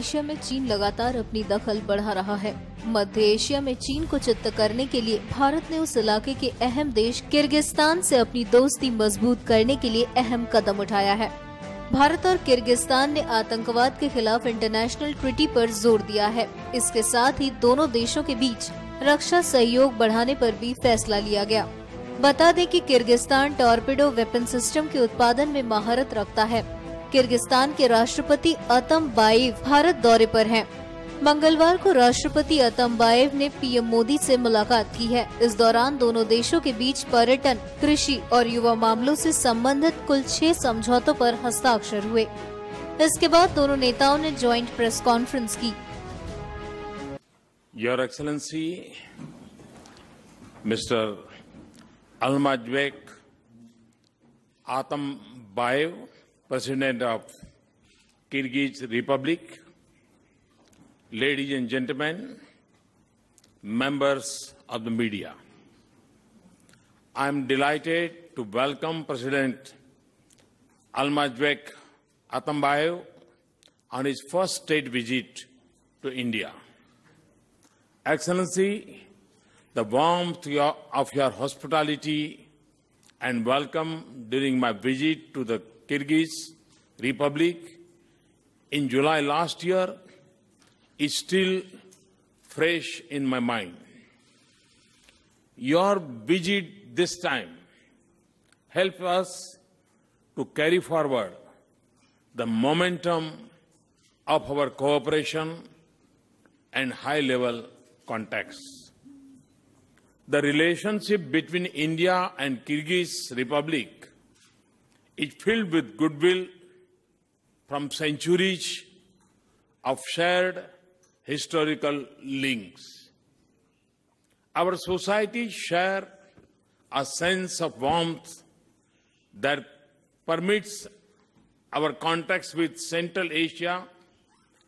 Asia में चीन लगातार अपनी दखल बढ़ा रहा है मध्य एशिया में चीन को चित्त करने के लिए भारत ने उस इलाके के अहम देश किर्गिस्तान से अपनी दोस्ती मजबूत करने के लिए अहम कदम उठाया है भारत और किर्गिस्तान ने आतंकवाद के खिलाफ इंटरनेशनल ट्रिटी पर जोर दिया है इसके साथ ही दोनों देशों के बीच रक्षा सहयोग बढ़ाने पर भी फैसला लिया गया बता दें कि किर्गिस्तान टॉर्पेडो वेपन सिस्टम के उत्पादन में महारत रखता है किर्गिस्तान के राष्ट्रपति अतम बाइव भारत दौरे पर हैं। मंगलवार को राष्ट्रपति अतम बाएव ने पीएम मोदी से मुलाकात की है इस दौरान दोनों देशों के बीच पर्यटन कृषि और युवा मामलों से संबंधित कुल छह समझौतों पर हस्ताक्षर हुए इसके बाद दोनों नेताओं ने ज्वाइंट प्रेस कॉन्फ्रेंस की your excellency mister Almazbek Atambayev President of Kyrgyz Republic, ladies and gentlemen, members of the media. I am delighted to welcome President Almazbek Atambayev on his first state visit to India. Excellency, the warmth of your hospitality and welcome during my visit to the Kyrgyz Republic in July last year is still fresh in my mind. Your visit this time helped us to carry forward the momentum of our cooperation and high-level contacts. The relationship between India and Kyrgyz Republic is filled with goodwill from centuries of shared historical links. Our societies share a sense of warmth that permits our contacts with Central Asia,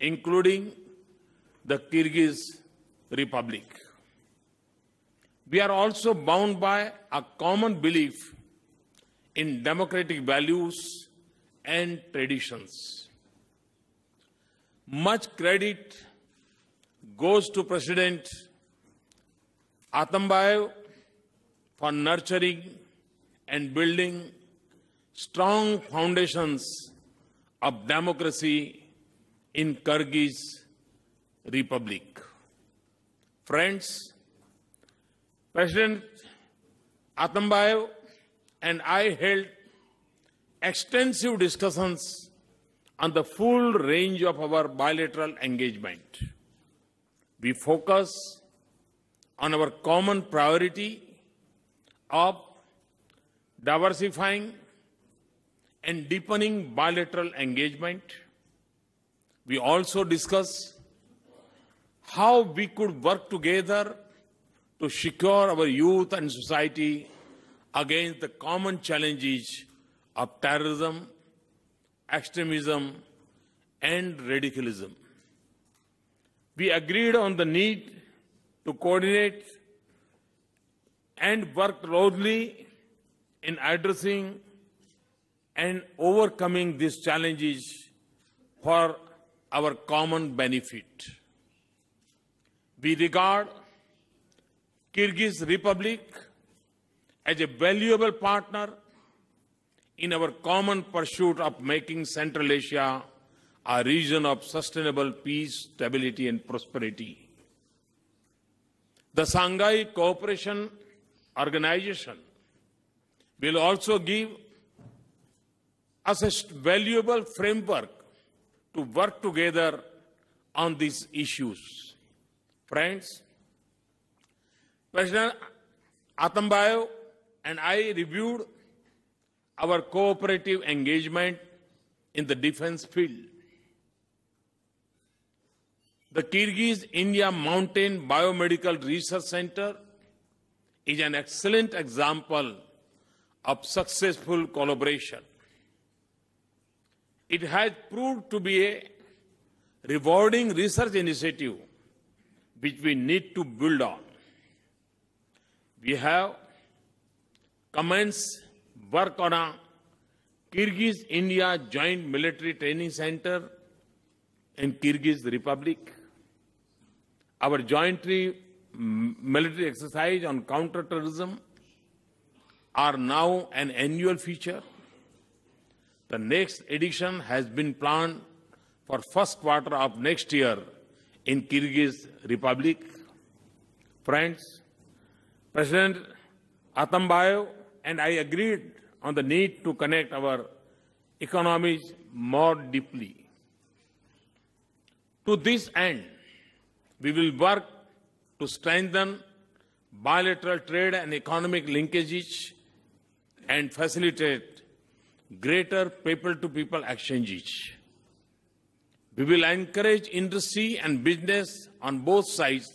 including the Kyrgyz Republic. We are also bound by a common belief in democratic values and traditions. Much credit goes to President Atambayev for nurturing and building strong foundations of democracy in Kyrgyz Republic. Friends, President Atambayev and I held extensive discussions on the full range of our bilateral engagement. We focus on our common priority of diversifying and deepening bilateral engagement. We also discuss how we could work together to secure our youth and society against the common challenges of terrorism, extremism, and radicalism. We agreed on the need to coordinate and work closely in addressing and overcoming these challenges for our common benefit. We regard Kyrgyz Republic as a valuable partner in our common pursuit of making Central Asia a region of sustainable peace, stability and prosperity. The Shanghai Cooperation Organization will also give us a valuable framework to work together on these issues. Friends, President Atambayo and I reviewed our cooperative engagement in the defense field. The Kyrgyz India Mountain Biomedical Research Center is an excellent example of successful collaboration. It has proved to be a rewarding research initiative which we need to build on. We have commence work on a Kyrgyz India Joint Military Training Center in Kyrgyz Republic. Our joint military exercise on counter-terrorism are now an annual feature. The next edition has been planned for first quarter of next year in Kyrgyz Republic. Friends, President Atambayev and I agreed on the need to connect our economies more deeply. To this end, we will work to strengthen bilateral trade and economic linkages and facilitate greater people-to-people -people exchanges. We will encourage industry and business on both sides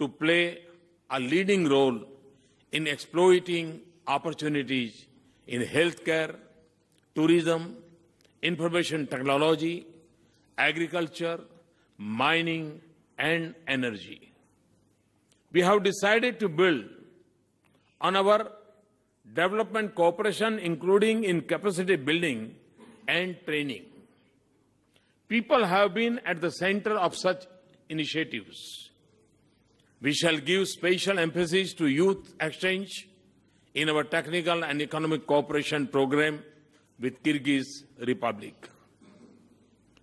to play a leading role in exploiting opportunities in healthcare, tourism, information technology, agriculture, mining, and energy. We have decided to build on our development cooperation, including in capacity building and training. People have been at the center of such initiatives. We shall give special emphasis to youth exchange, in our technical and economic cooperation program with Kyrgyz Republic.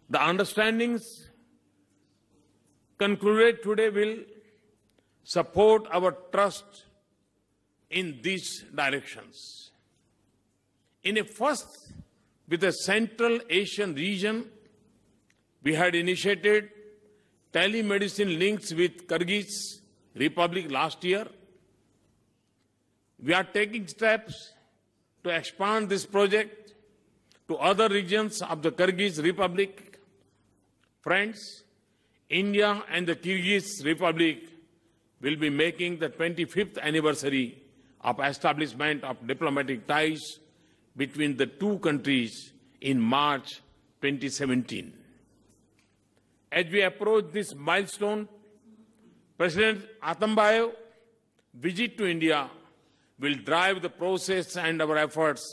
The understandings concluded today will support our trust in these directions. In a first with the Central Asian region, we had initiated telemedicine links with Kyrgyz Republic last year we are taking steps to expand this project to other regions of the Kyrgyz Republic. Friends, India and the Kyrgyz Republic will be making the 25th anniversary of establishment of diplomatic ties between the two countries in March 2017. As we approach this milestone, President Atambayev visit to India will drive the process and our efforts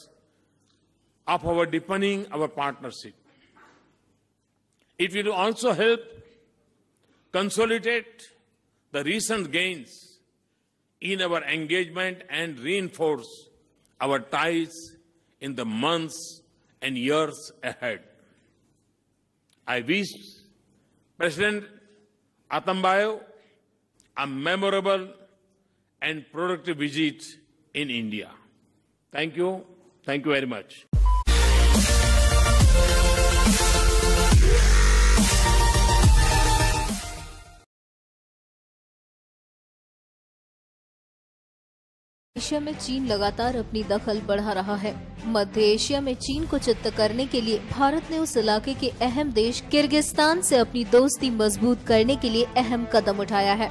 of our deepening our partnership. It will also help consolidate the recent gains in our engagement and reinforce our ties in the months and years ahead. I wish President Atambayo a memorable and productive visit in India. Thank you. Thank you very much. Asia में चीन लगातार अपनी दखल बढ़ा रहा है मध्य Asia में चीन को चित्त करने के लिए भारत ने उस इलाके के अहम देश किर्गिस्तान से अपनी दोस्ती मजबूत करने के लिए अहम कदम उठाया है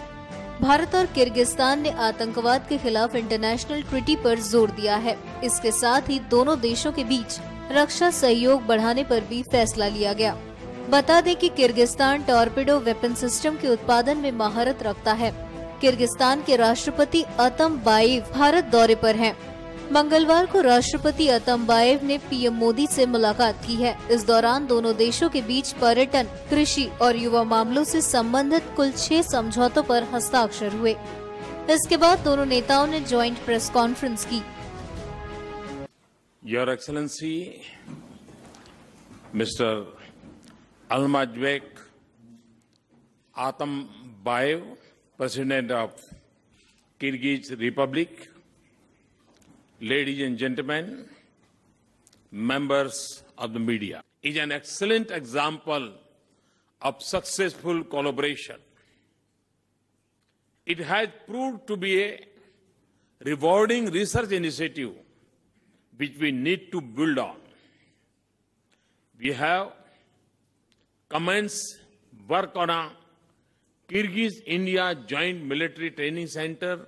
भारत और किर्गिस्तान ने आतंकवाद के खिलाफ इंटरनेशनल ट्रिटी पर जोर दिया है इसके साथ ही दोनों देशों के बीच रक्षा सहयोग बढ़ाने पर भी फैसला लिया गया बता दें कि किर्गिस्तान टॉर्पिडो वेपन सिस्टम के उत्पादन में महारत रखता है किर्गिस्तान के राष्ट्रपति अतम बाई भारत दौरे पर हैं। मंगलवार को राष्ट्रपति अतम्बाएव ने पीएम मोदी से मुलाकात की है इस दौरान दोनों देशों के बीच पर्यटन कृषि और युवा मामलों से संबंधित कुल छह समझौतों पर हस्ताक्षर हुए इसके बाद दोनों नेताओं ने ज्वाइंट प्रेस कॉन्फ्रेंस की your excellency mister Almazbek Atambayev president of Kyrgyz Republic ladies and gentlemen, members of the media, is an excellent example of successful collaboration. It has proved to be a rewarding research initiative which we need to build on. We have commenced work on a Kyrgyz-India Joint Military Training Center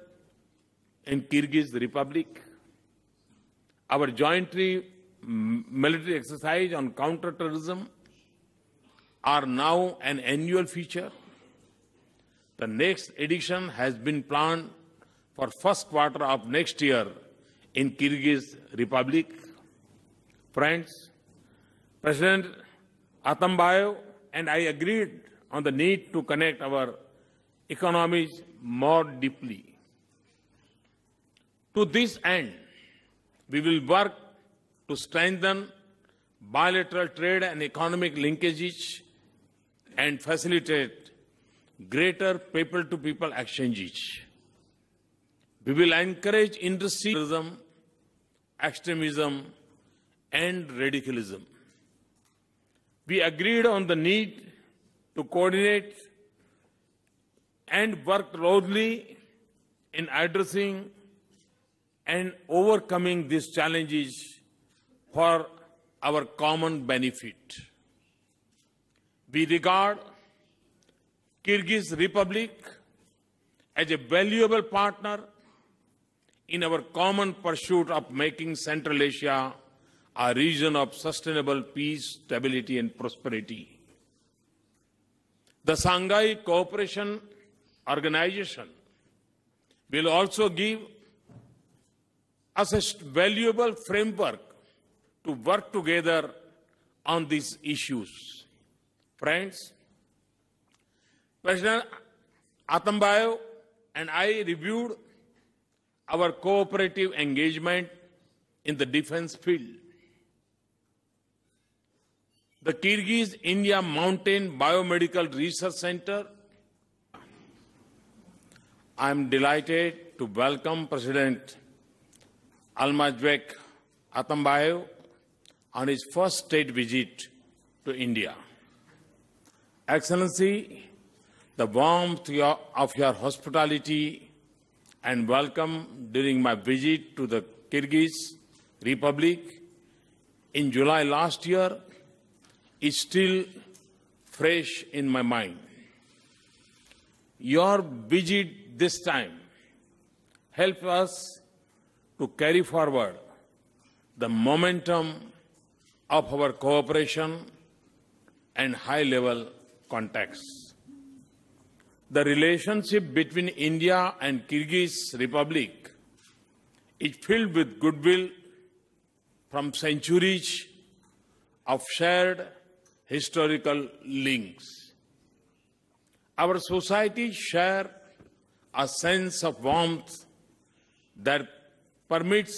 in Kyrgyz Republic our jointly military exercise on counter-terrorism are now an annual feature. The next edition has been planned for first quarter of next year in Kyrgyz Republic. Friends, President Atambayev and I agreed on the need to connect our economies more deeply. To this end, we will work to strengthen bilateral trade and economic linkages and facilitate greater people-to-people -people exchanges. We will encourage industrialism, extremism, and radicalism. We agreed on the need to coordinate and work closely in addressing and overcoming these challenges for our common benefit. We regard Kyrgyz Republic as a valuable partner in our common pursuit of making Central Asia a region of sustainable peace, stability and prosperity. The Shanghai Cooperation Organization will also give as a valuable framework to work together on these issues. Friends, President Atambayo and I reviewed our cooperative engagement in the defense field. The Kyrgyz India Mountain Biomedical Research Center. I am delighted to welcome President Almazbek Atambayev on his first state visit to India. Excellency, the warmth of your hospitality and welcome during my visit to the Kyrgyz Republic in July last year is still fresh in my mind. Your visit this time helped us to carry forward the momentum of our cooperation and high-level contacts. The relationship between India and Kyrgyz Republic is filled with goodwill from centuries of shared historical links. Our societies share a sense of warmth that permits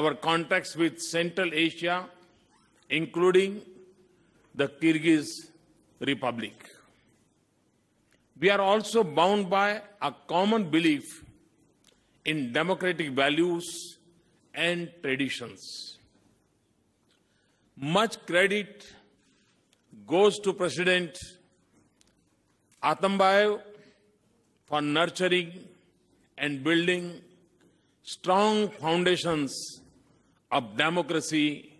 our contacts with Central Asia, including the Kyrgyz Republic. We are also bound by a common belief in democratic values and traditions. Much credit goes to President Atambayev for nurturing and building strong foundations of democracy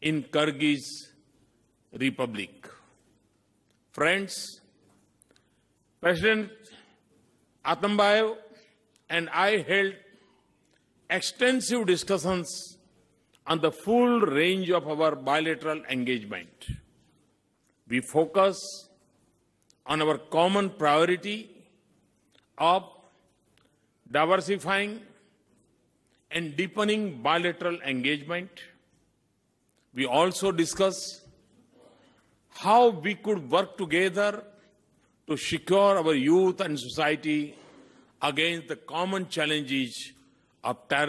in Kyrgyz Republic. Friends, President Atambayev and I held extensive discussions on the full range of our bilateral engagement. We focus on our common priority of diversifying and deepening bilateral engagement. We also discussed how we could work together to secure our youth and society against the common challenges of terrorism.